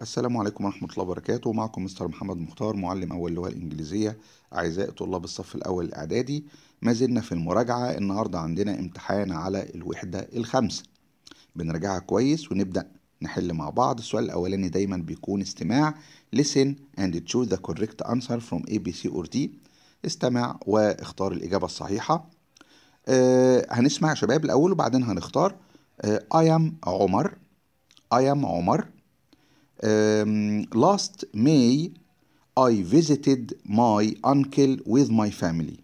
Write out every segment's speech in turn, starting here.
السلام عليكم ورحمة الله وبركاته معكم مستر محمد مختار معلم أول لغة الإنجليزية أعزائي طلاب الصف الأول الإعدادي ما زلنا في المراجعة النهاردة عندنا امتحان على الوحدة الخامسة بنراجعها كويس ونبدأ نحل مع بعض السؤال الأولاني دايما بيكون استماع listen and choose the correct answer from A, B, C or D استمع واختار الإجابة الصحيحة أه هنسمع شباب الأول وبعدين هنختار أه I am عمر I am عمر Um, last May, I visited my uncle with my family.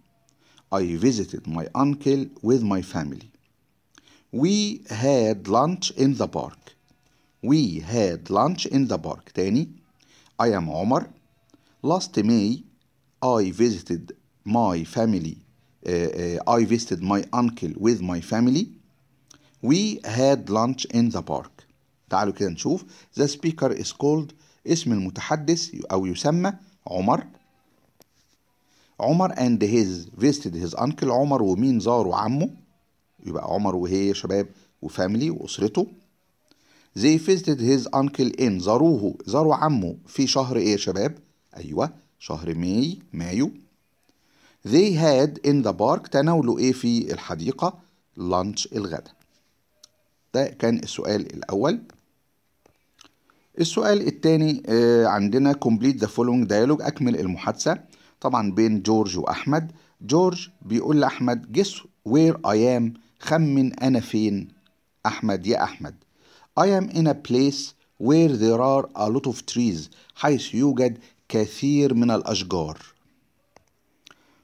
I visited my uncle with my family. We had lunch in the park. We had lunch in the park. Danny, I am Omar. Last May I visited my family. Uh, uh, I visited my uncle with my family. We had lunch in the park. تعالوا كده نشوف ذا سبيكر از كولد اسم المتحدث أو يسمى عمر عمر and his visited his uncle عمر ومين زار عمه يبقى عمر وهي شباب وفاميلي وأسرته they visited his uncle in زاروه زاروا عمه في شهر ايه يا شباب ايوه شهر ماي مايو they had in the park تناولوا ايه في الحديقه لانش الغدا ده كان السؤال الاول السؤال الثاني آه، عندنا complete the following dialogue أكمل المحادثة طبعا بين جورج وأحمد جورج بيقول لأحمد guess where I am خمن أنا فين أحمد يا أحمد I am in a place where there are a lot of trees حيث يوجد كثير من الأشجار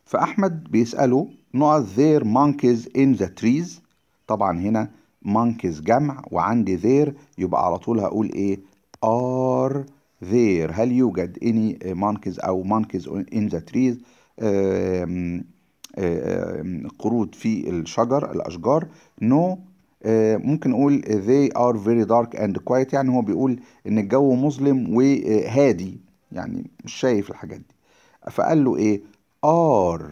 فأحمد بيسأله not there monkeys in the trees طبعا هنا monkeys جمع وعندي there يبقى على طول هقول ايه are there هل يوجد any uh, monkeys أو monkeys in the trees uh, um, uh, um, قرود في الشجر الأشجار no ممكن نقول they are very dark and quiet يعني هو بيقول إن الجو مظلم وهادي يعني مش شايف الحاجات دي فقال له إيه are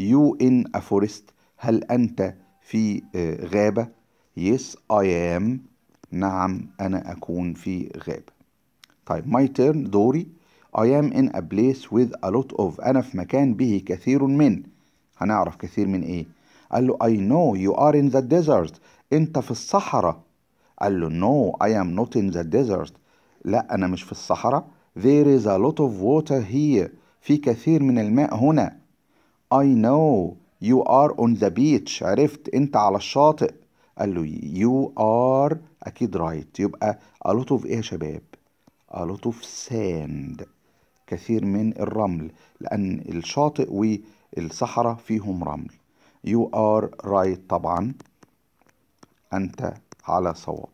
you in a forest هل أنت في غابة yes I am نعم أنا أكون في غابة طيب my turn دوري I am in a place with a lot of أنا في مكان به كثير من هنعرف كثير من إيه قال له I know you are in the desert أنت في الصحراء قال له no I am not in the desert لا أنا مش في الصحراء there is a lot of water here في كثير من الماء هنا I know you are on the beach عرفت أنت على الشاطئ قال له يو ار اكيد رايت يبقى a lot of ايه يا شباب a lot of sand كثير من الرمل لان الشاطئ والصحراء فيهم رمل يو ار رايت طبعا انت على صواب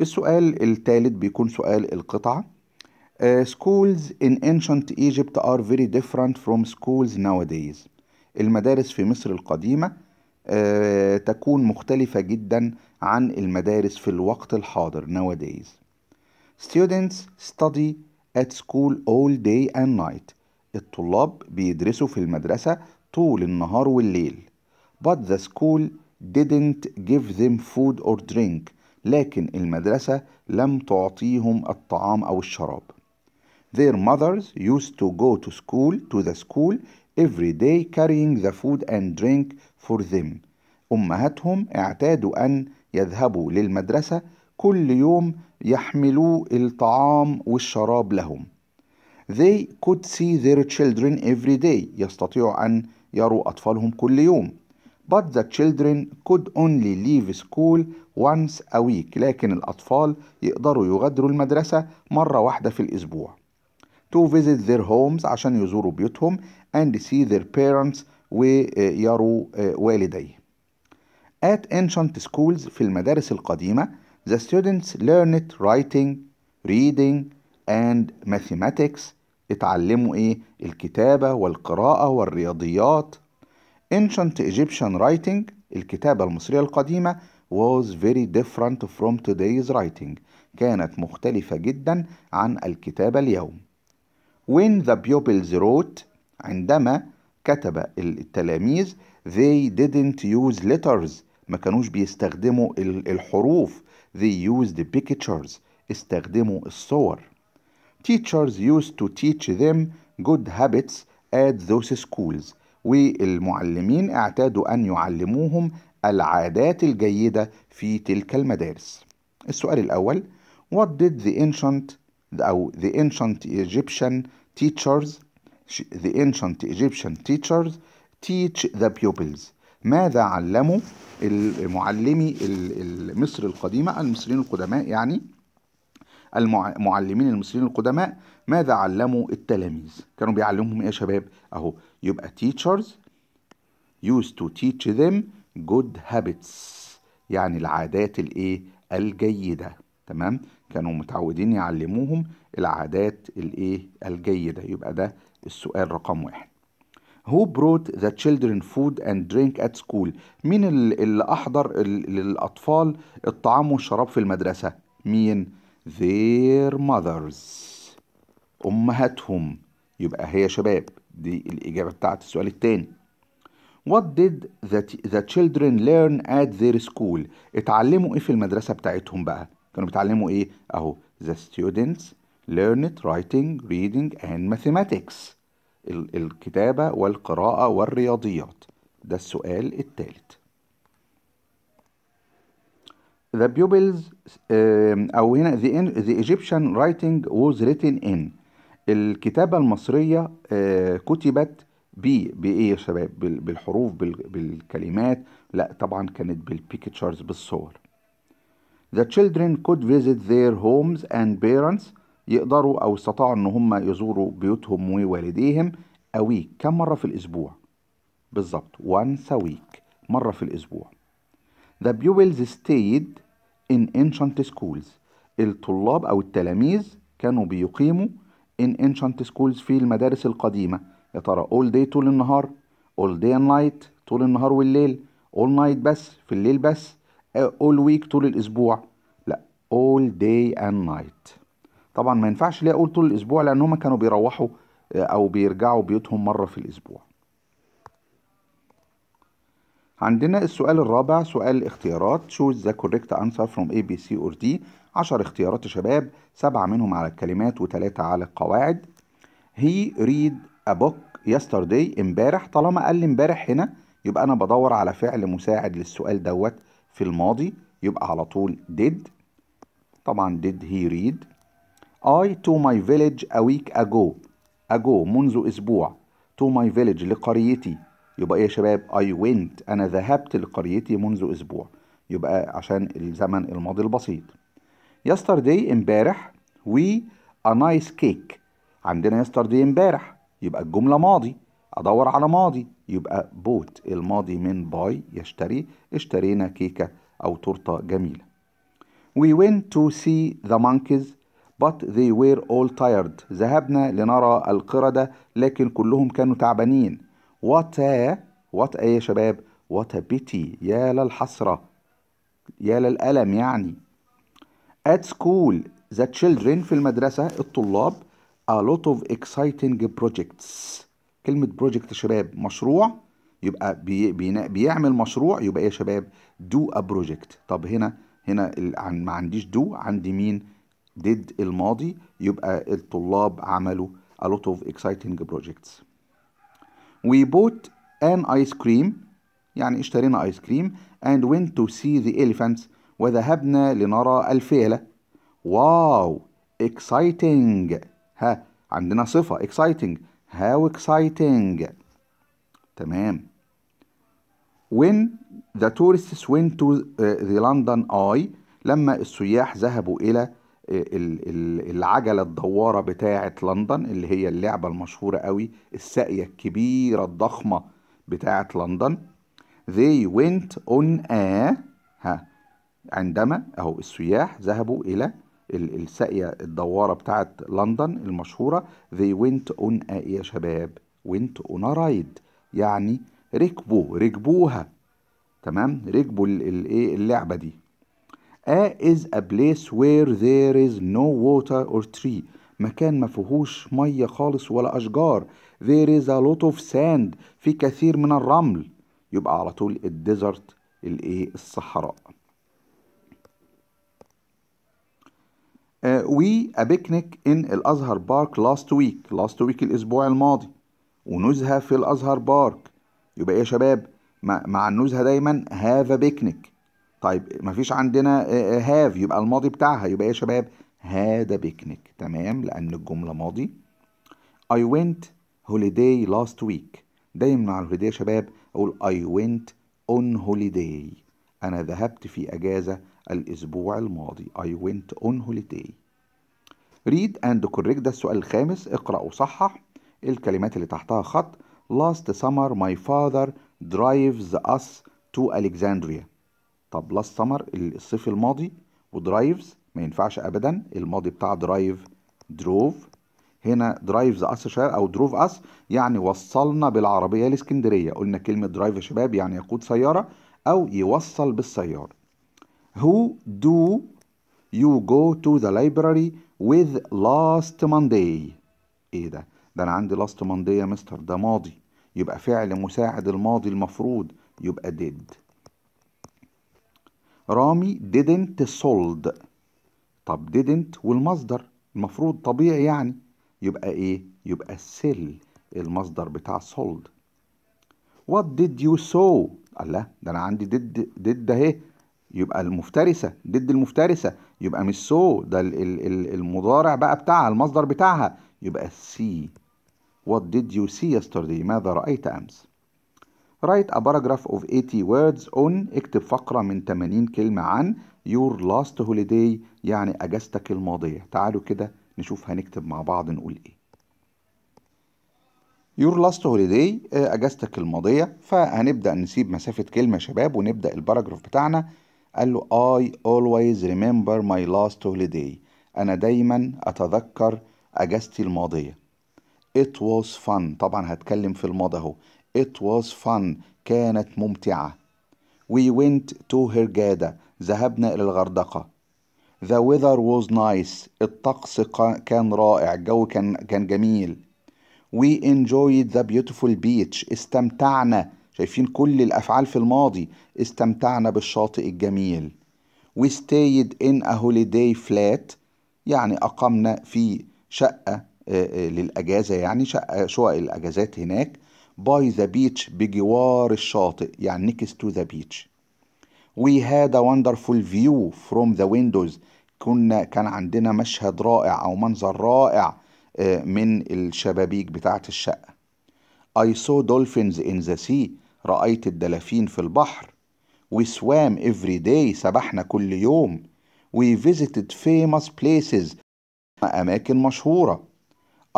السؤال الثالث بيكون سؤال القطعة uh, schools in ancient Egypt are very different from schools nowadays المدارس في مصر القديمة تكون مختلفة جدا عن المدارس في الوقت الحاضر nowadays. Students study at school all day and night. الطلاب بيدرسوا في المدرسة طول النهار والليل. But the school didn't give them food or drink. لكن المدرسة لم تعطيهم الطعام أو الشراب. Their mothers used to go to school to the school every day carrying the food and drink for them أمهاتهم اعتادوا أن يذهبوا للمدرسة كل يوم يحملوا الطعام والشراب لهم They could see their children every day يستطيعوا أن يروا أطفالهم كل يوم But the children could only leave school once a week لكن الأطفال يقدروا يغادروا المدرسة مرة واحدة في الأسبوع to visit their homes عشان يزوروا بيوتهم and see their parents ويروا والديهم At ancient schools في المدارس القديمة the students learned writing, reading and mathematics اتعلموا ايه الكتابة والقراءة والرياضيات ancient Egyptian writing الكتابة المصرية القديمة was very different from today's writing كانت مختلفة جدا عن الكتابة اليوم when the pupils wrote عندما كتب التلاميذ they didn't use letters ما كانوش بيستخدموا الحروف they used pictures استخدموا الصور teachers used to teach them good habits at those schools والمعلمين اعتادوا أن يعلموهم العادات الجيدة في تلك المدارس السؤال الأول What did the ancient أو the ancient Egyptian teachers the ancient Egyptian teachers teach the pupils ماذا علموا المعلمي مصر القديمة المصريين القدماء يعني المعلمين المصريين القدماء ماذا علموا التلاميذ كانوا بيعلمهم ايه يا شباب اهو يبقى teachers used to teach them good habits يعني العادات الايه الجيدة تمام كانوا متعودين يعلموهم العادات الايه الجيدة يبقى ده السؤال رقم واحد Who brought the children food and drink at school مين اللي أحضر للأطفال الطعام والشراب في المدرسة مين their mothers أمهاتهم يبقى هي شباب دي الإجابة بتاعت السؤال التاني What did the, the children learn at their school اتعلموا ايه في المدرسة بتاعتهم بقى كانوا بيتعلموا ايه اهو the students learned writing reading and mathematics ال الكتابة والقراءة والرياضيات ده السؤال الثالث the pupils او هنا the, the Egyptian writing was written in الكتابة المصرية آه، كتبت ب بايه يا شباب بالحروف بالكلمات لا طبعا كانت بالبيكتشرز بالصور the children could visit their homes and parents يقدروا أو استطاعوا إن هم يزوروا بيوتهم ووالديهم a week كم مرة في الأسبوع؟ بالظبط once a week مرة في الأسبوع The pupils stayed in ancient schools الطلاب أو التلاميذ كانوا بيقيموا in ancient schools في المدارس القديمة يا ترى all day طول النهار all day and night طول النهار والليل all night بس في الليل بس اول آه، ويك طول الاسبوع لا اول داي اند نايت طبعا ما ينفعش ليه اقول طول الاسبوع لان هم كانوا بيروحوا آه، او بيرجعوا بيوتهم مره في الاسبوع عندنا السؤال الرابع سؤال اختيارات choose the correct answer from A, B, C or D 10 اختيارات يا شباب سبعة منهم على الكلمات وثلاثة على القواعد he read a book yesterday امبارح طالما قال لي امبارح هنا يبقى انا بدور على فعل مساعد للسؤال دوت في الماضي يبقى على طول did طبعا did he read I to my village a week ago ago منذ أسبوع to my village لقريتي يبقى ايه يا شباب I went أنا ذهبت لقريتي منذ أسبوع يبقى عشان الزمن الماضي البسيط yesterday امبارح we a nice cake عندنا yesterday امبارح يبقى الجملة ماضي أدور على ماضي يبقى بوت الماضي من باي يشتري اشترينا كيكة أو تورتة جميلة We went to see the monkeys but they were all tired ذهبنا لنرى القردة لكن كلهم كانوا تعبانين what a what a يا شباب what a pity يا للحسرة يا للألم يعني at school the children في المدرسة الطلاب a lot of exciting projects كلمة بروجكت شباب مشروع يبقى بي بي بيعمل مشروع يبقى يا شباب دو ا بروجكت طب هنا هنا ما عنديش دو عندي مين ديد الماضي يبقى الطلاب عملوا a lot of exciting projects we bought an ice cream يعني اشترينا ايس كريم and went to see the elephants وذهبنا لنرى الفيلة واو exciting ها عندنا صفة exciting How exciting تمام When the tourists went to uh, the London Eye لما السياح ذهبوا إلى آه، العجلة الدوارة بتاعة لندن اللي هي اللعبة المشهورة قوي الساقية الكبيرة الضخمة بتاعة لندن they went on a ها عندما أهو السياح ذهبوا إلى الساقية الدوارة بتاعة لندن المشهورة they went on a يا شباب went on a ride يعني ركبوا ركبوها تمام ركبوا الايه اللعبة دي A is a place where there is no water or tree مكان ما فيهوش مية خالص ولا أشجار There is a lot of sand في كثير من الرمل يبقى على طول الديزرت الايه الصحراء وي ا بيكنيك ان الازهر بارك لاست ويك لاست ويك الاسبوع الماضي ونزهه في الازهر بارك يبقى ايه يا شباب مع النزهه دايما هاف بيكنيك طيب مفيش عندنا هاف آه، آه، يبقى الماضي بتاعها يبقى ايه يا شباب هذا بيكنيك تمام لان الجمله ماضي اي ونت هوليداي لاست ويك دايما على الهوليداي يا شباب اقول اي ونت اون هوليداي انا ذهبت في اجازه الأسبوع الماضي I went on holiday read and correct ده السؤال الخامس اقرأ وصحح الكلمات اللي تحتها خط last summer my father drives us to Alexandria طب last summer الصيف الماضي ودرايفز ما ينفعش أبدا الماضي بتاع درايف دروف هنا درايفز اس شباب او دروف اس يعني وصلنا بالعربيه لاسكندريه قلنا كلمه درايف شباب يعني يقود سياره او يوصل بالسياره Who do you go to the library with last Monday ايه ده ده انا عندي last Monday يا مستر ده ماضي يبقى فعل مساعد الماضي المفروض يبقى did رامي didn't sold طب didn't والمصدر المفروض طبيعي يعني يبقى ايه يبقى sell المصدر بتاع sold what did you sow الله ده انا عندي did did اهي يبقى المفترسة ضد المفترسة يبقى مش سو ده المضارع بقى بتاعها المصدر بتاعها يبقى سي What did you see yesterday ماذا رأيت أمس Write a paragraph of 80 words on اكتب فقرة من 80 كلمة عن your last holiday يعني أجازتك الماضية تعالوا كده نشوف هنكتب مع بعض نقول إيه يور لاست هوليداي اجازتك الماضيه فهنبدا نسيب مسافه كلمه شباب ونبدا الباراجراف بتاعنا قال له I always remember my last holiday أنا دايما أتذكر أجازتي الماضية It was fun طبعا هتكلم في الماضي أهو It was fun كانت ممتعة We went to Hurghada ذهبنا إلى الغردقة The weather was nice الطقس كان رائع الجو كان كان جميل We enjoyed the beautiful beach استمتعنا شايفين كل الأفعال في الماضي استمتعنا بالشاطئ الجميل We stayed in a holiday flat يعني أقمنا في شقة آه، آه، للأجازة يعني شقة شقق الأجازات هناك by the beach بجوار الشاطئ يعني next to the beach We had a wonderful view from the windows كنا كان عندنا مشهد رائع أو منظر رائع آه، من الشبابيك بتاعة الشقة I saw dolphins in the sea رأيت الدلافين في البحر We swam every day سبحنا كل يوم We visited famous places أماكن مشهورة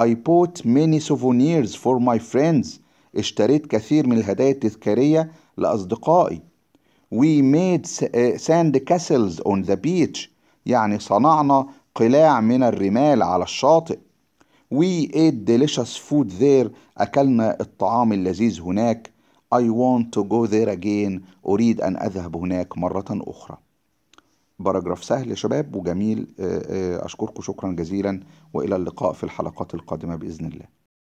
I bought many souvenirs for my friends اشتريت كثير من الهدايا التذكارية لأصدقائي We made آه، sand castles on the beach يعني صنعنا قلاع من الرمال على الشاطئ We ate delicious food there أكلنا الطعام اللذيذ هناك I want to go there again أريد أن أذهب هناك مرة أخرى باراجراف سهل يا شباب وجميل آه، آه، أشكركم شكرا جزيلا وإلى اللقاء في الحلقات القادمة بإذن الله